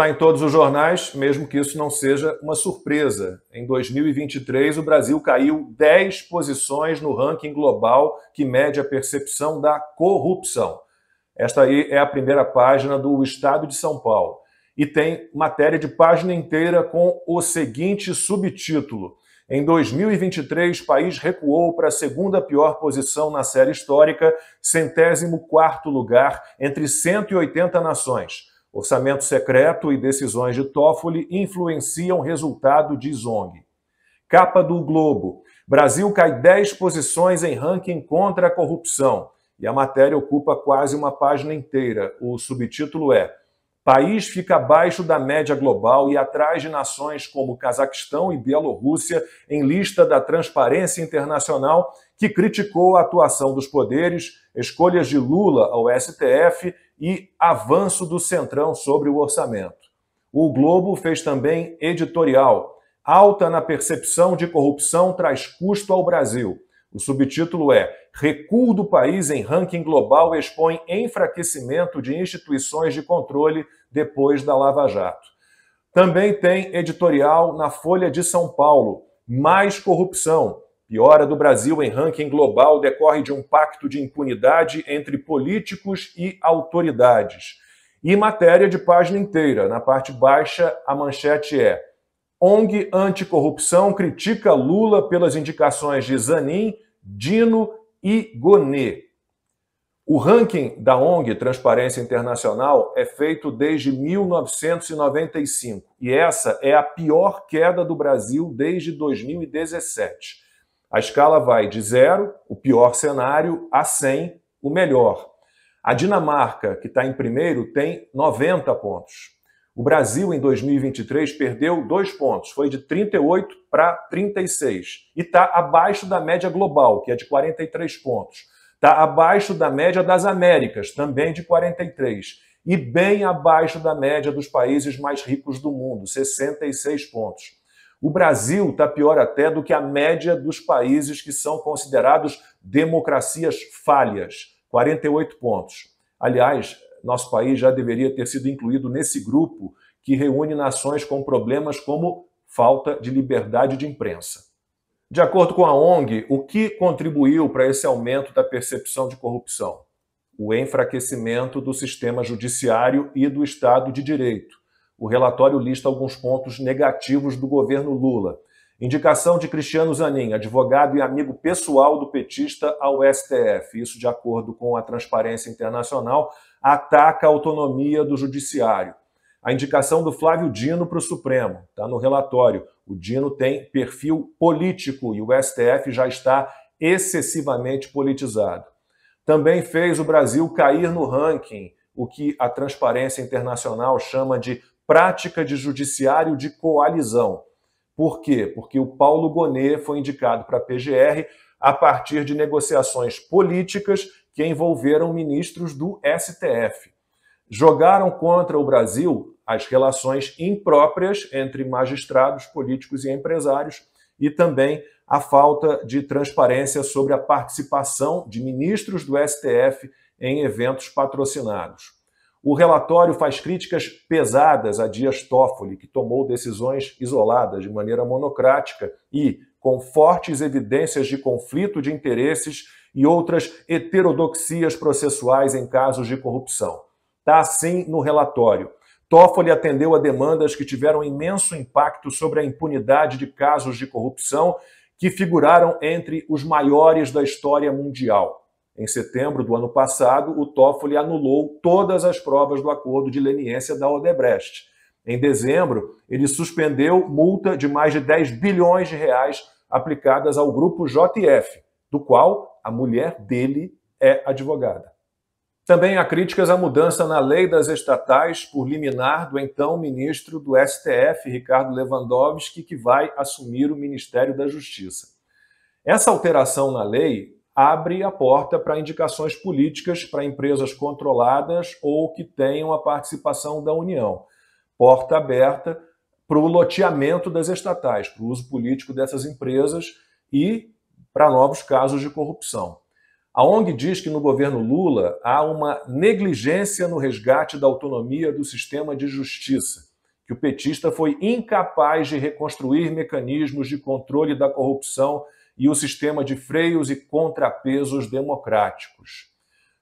Está em todos os jornais, mesmo que isso não seja uma surpresa. Em 2023, o Brasil caiu 10 posições no ranking global que mede a percepção da corrupção. Esta aí é a primeira página do Estado de São Paulo. E tem matéria de página inteira com o seguinte subtítulo: em 2023, o país recuou para a segunda pior posição na série histórica, centésimo quarto lugar entre 180 nações. Orçamento secreto e decisões de Toffoli influenciam resultado de Zong. Capa do Globo. Brasil cai 10 posições em ranking contra a corrupção. E a matéria ocupa quase uma página inteira. O subtítulo é País fica abaixo da média global e atrás de nações como Cazaquistão e Bielorrússia em lista da Transparência Internacional, que criticou a atuação dos poderes, escolhas de Lula ao STF e avanço do Centrão sobre o orçamento. O Globo fez também editorial. Alta na percepção de corrupção traz custo ao Brasil. O subtítulo é Recuo do país em ranking global expõe enfraquecimento de instituições de controle depois da Lava Jato. Também tem editorial na Folha de São Paulo. Mais corrupção. Piora do Brasil em ranking global decorre de um pacto de impunidade entre políticos e autoridades. E matéria de página inteira. Na parte baixa, a manchete é: ONG Anticorrupção critica Lula pelas indicações de Zanin, Dino e Gonê. O ranking da ONG Transparência Internacional é feito desde 1995 e essa é a pior queda do Brasil desde 2017. A escala vai de zero, o pior cenário, a 100, o melhor. A Dinamarca, que está em primeiro, tem 90 pontos. O Brasil, em 2023, perdeu dois pontos, foi de 38 para 36, e está abaixo da média global, que é de 43 pontos. Está abaixo da média das Américas, também de 43, e bem abaixo da média dos países mais ricos do mundo, 66 pontos. O Brasil está pior até do que a média dos países que são considerados democracias falhas, 48 pontos. Aliás, nosso país já deveria ter sido incluído nesse grupo que reúne nações com problemas como falta de liberdade de imprensa. De acordo com a ONG, o que contribuiu para esse aumento da percepção de corrupção? O enfraquecimento do sistema judiciário e do Estado de Direito o relatório lista alguns pontos negativos do governo Lula. Indicação de Cristiano Zanin, advogado e amigo pessoal do petista ao STF. Isso, de acordo com a Transparência Internacional, ataca a autonomia do judiciário. A indicação do Flávio Dino para o Supremo, está no relatório. O Dino tem perfil político e o STF já está excessivamente politizado. Também fez o Brasil cair no ranking, o que a Transparência Internacional chama de prática de judiciário de coalizão. Por quê? Porque o Paulo Gonet foi indicado para a PGR a partir de negociações políticas que envolveram ministros do STF. Jogaram contra o Brasil as relações impróprias entre magistrados, políticos e empresários e também a falta de transparência sobre a participação de ministros do STF em eventos patrocinados. O relatório faz críticas pesadas a Dias Toffoli, que tomou decisões isoladas de maneira monocrática e com fortes evidências de conflito de interesses e outras heterodoxias processuais em casos de corrupção. Está assim no relatório. Toffoli atendeu a demandas que tiveram imenso impacto sobre a impunidade de casos de corrupção que figuraram entre os maiores da história mundial em setembro do ano passado, o Toffoli anulou todas as provas do acordo de leniência da Odebrecht. Em dezembro, ele suspendeu multa de mais de 10 bilhões de reais aplicadas ao grupo JF, do qual a mulher dele é advogada. Também há críticas à mudança na lei das estatais por liminar do então ministro do STF, Ricardo Lewandowski, que vai assumir o Ministério da Justiça. Essa alteração na lei abre a porta para indicações políticas para empresas controladas ou que tenham a participação da União. Porta aberta para o loteamento das estatais, para o uso político dessas empresas e para novos casos de corrupção. A ONG diz que no governo Lula há uma negligência no resgate da autonomia do sistema de justiça, que o petista foi incapaz de reconstruir mecanismos de controle da corrupção e o sistema de freios e contrapesos democráticos.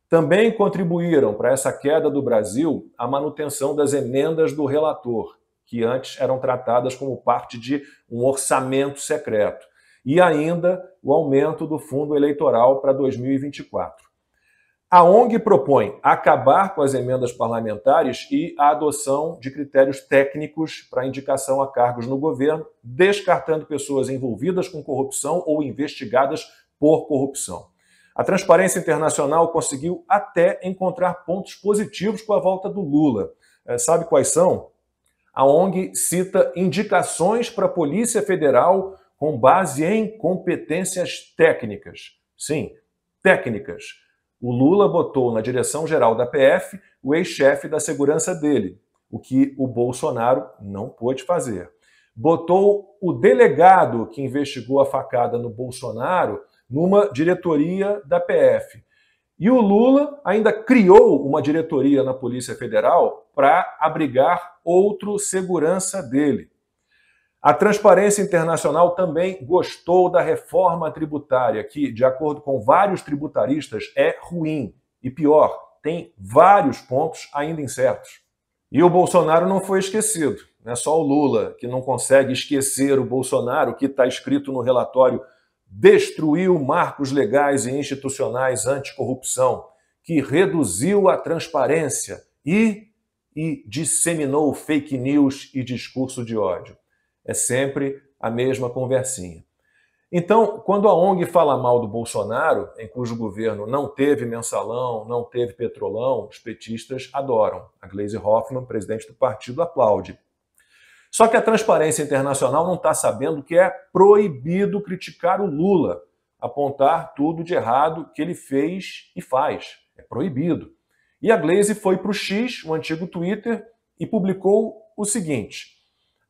Também contribuíram para essa queda do Brasil a manutenção das emendas do relator, que antes eram tratadas como parte de um orçamento secreto, e ainda o aumento do fundo eleitoral para 2024. A ONG propõe acabar com as emendas parlamentares e a adoção de critérios técnicos para indicação a cargos no governo, descartando pessoas envolvidas com corrupção ou investigadas por corrupção. A Transparência Internacional conseguiu até encontrar pontos positivos com a volta do Lula. É, sabe quais são? A ONG cita indicações para a Polícia Federal com base em competências técnicas. Sim, técnicas o Lula botou na direção geral da PF o ex-chefe da segurança dele, o que o Bolsonaro não pôde fazer. Botou o delegado que investigou a facada no Bolsonaro numa diretoria da PF. E o Lula ainda criou uma diretoria na Polícia Federal para abrigar outro segurança dele. A Transparência Internacional também gostou da reforma tributária, que, de acordo com vários tributaristas, é ruim e pior, tem vários pontos ainda incertos. E o Bolsonaro não foi esquecido, não é só o Lula que não consegue esquecer o Bolsonaro, que está escrito no relatório destruiu marcos legais e institucionais anticorrupção, que reduziu a transparência e, e disseminou fake news e discurso de ódio. É sempre a mesma conversinha. Então, quando a ONG fala mal do Bolsonaro, em cujo governo não teve mensalão, não teve petrolão, os petistas adoram. A Gleisi Hoffmann, presidente do partido, aplaude. Só que a Transparência Internacional não está sabendo que é proibido criticar o Lula, apontar tudo de errado que ele fez e faz. É proibido. E a Glaze foi para o X, o antigo Twitter, e publicou o seguinte: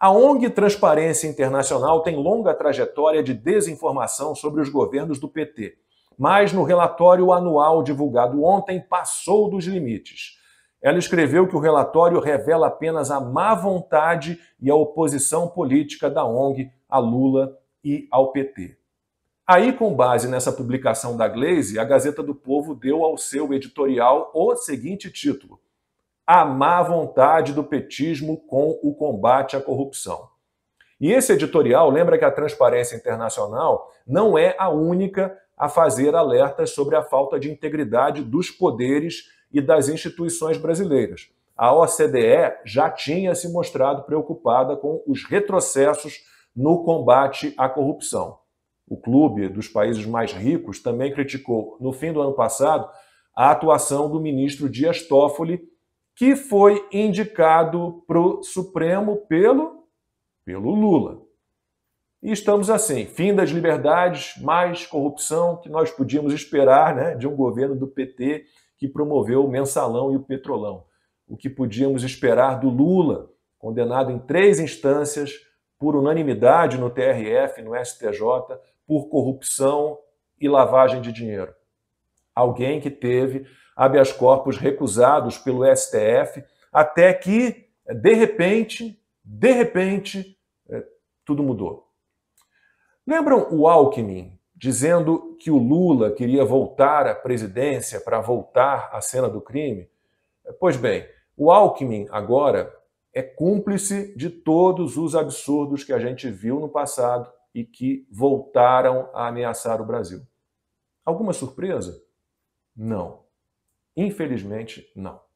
a ONG Transparência Internacional tem longa trajetória de desinformação sobre os governos do PT, mas no relatório anual divulgado ontem passou dos limites. Ela escreveu que o relatório revela apenas a má vontade e a oposição política da ONG a Lula e ao PT. Aí, com base nessa publicação da Glaze, a Gazeta do Povo deu ao seu editorial o seguinte título: a má vontade do petismo com o combate à corrupção. E esse editorial lembra que a Transparência Internacional não é a única a fazer alertas sobre a falta de integridade dos poderes e das instituições brasileiras. A OCDE já tinha se mostrado preocupada com os retrocessos no combate à corrupção. O clube dos países mais ricos também criticou, no fim do ano passado, a atuação do ministro Dias Toffoli que foi indicado para o Supremo pelo, pelo Lula. E estamos assim, fim das liberdades, mais corrupção que nós podíamos esperar né, de um governo do PT que promoveu o mensalão e o petrolão. O que podíamos esperar do Lula, condenado em três instâncias, por unanimidade no TRF, no STJ, por corrupção e lavagem de dinheiro alguém que teve habeas corpus recusados pelo STF, até que, de repente, de repente, é, tudo mudou. Lembram o Alckmin dizendo que o Lula queria voltar à presidência para voltar à cena do crime? É, pois bem, o Alckmin agora é cúmplice de todos os absurdos que a gente viu no passado e que voltaram a ameaçar o Brasil. Alguma surpresa? Não. Infelizmente, não.